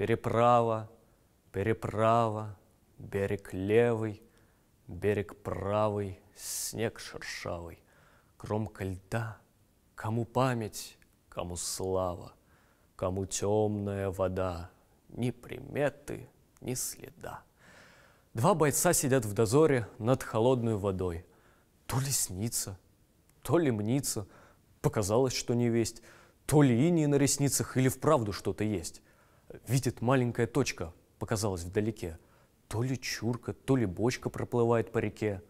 Переправа, переправа, берег левый, берег правый, снег шершавый, кромка льда, кому память, кому слава, кому темная вода, ни приметы, ни следа. Два бойца сидят в дозоре над холодной водой. То ли снится, то ли мнится, показалось, что не весть, то ли иней на ресницах или вправду что-то есть видит маленькая точка, показалась вдалеке. То ли чурка, то ли бочка проплывает по реке.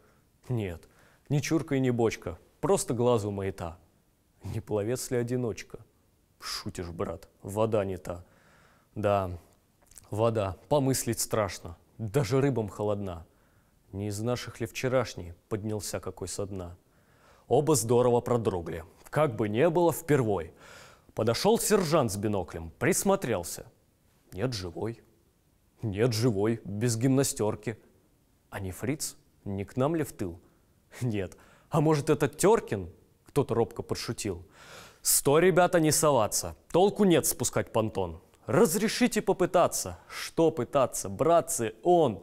Нет, ни чурка и ни бочка, просто глазу маята. Не пловец ли одиночка? Шутишь, брат, вода не та. Да, вода, помыслить страшно, даже рыбам холодна. Не из наших ли вчерашний поднялся какой со дна? Оба здорово продрогли, как бы не было впервой. Подошел сержант с биноклем, присмотрелся – нет, живой. Нет, живой, без гимнастерки. А не фриц? Не к нам ли в тыл? Нет. А может, это Теркин? Кто-то робко подшутил. Сто, ребята, не соваться. Толку нет спускать понтон. Разрешите попытаться. Что пытаться, братцы, он.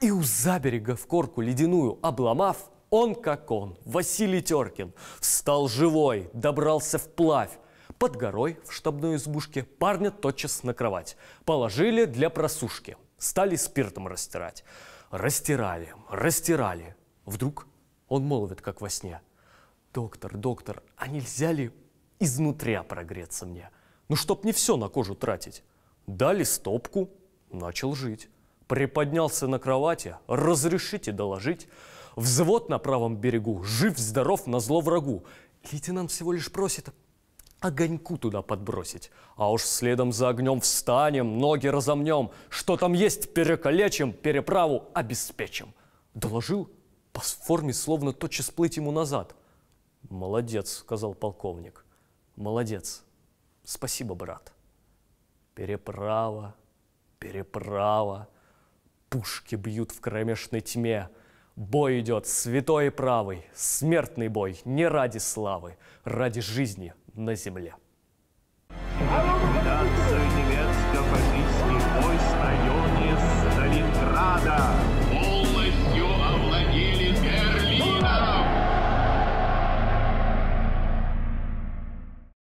И у заберега в корку ледяную обломав, он как он, Василий Теркин, встал живой, добрался вплавь, под горой в штабной избушке парня тотчас на кровать. Положили для просушки. Стали спиртом растирать. Растирали, растирали. Вдруг он молвит, как во сне. «Доктор, доктор, а нельзя ли изнутря прогреться мне? Ну, чтоб не все на кожу тратить». Дали стопку, начал жить. Приподнялся на кровати, разрешите доложить. Взвод на правом берегу, жив-здоров, на зло врагу. Лейтенант всего лишь просит огоньку туда подбросить. А уж следом за огнем встанем, ноги разомнем, что там есть перекалечим, переправу обеспечим. Доложил по форме, словно тотчас плыть ему назад. «Молодец», — сказал полковник, — «молодец. Спасибо, брат». Переправа, переправа, пушки бьют в кромешной тьме — Бой идет святой и правый, смертный бой, не ради славы, ради жизни на земле. Танцуй, немецко,